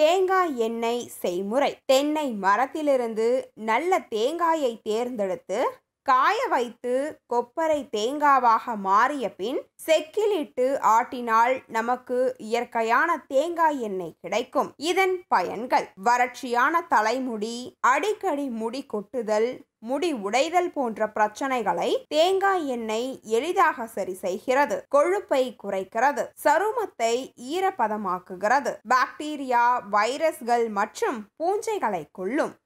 தேங்காய் எண்ணெய் செய்முறை தென்னை மரத்திலிருந்து நல்ல தேங்காயை தேர்ந்தெடுத்து காய வைத்து கொப்பரை தேங்காவாக மாறிய பின் செக்கிலிட்டு ஆட்டினால் நமக்கு இயற்கையான தேங்காய் எண்ணெய் கிடைக்கும் இதன் பயன்கள் வறட்சியான தலைமுடி அடிக்கடி முடி கொட்டுதல் முடி உடைதல் போன்ற பிரச்சனைகளை தேங்காய் எண்ணெய் எளிதாக சரி செய்கிறது கொழுப்பை குறைக்கிறது சருமத்தை ஈரப்பதமாக்குகிறது பாக்டீரியா வைரஸ்கள் மற்றும் பூஞ்சைகளை கொள்ளும்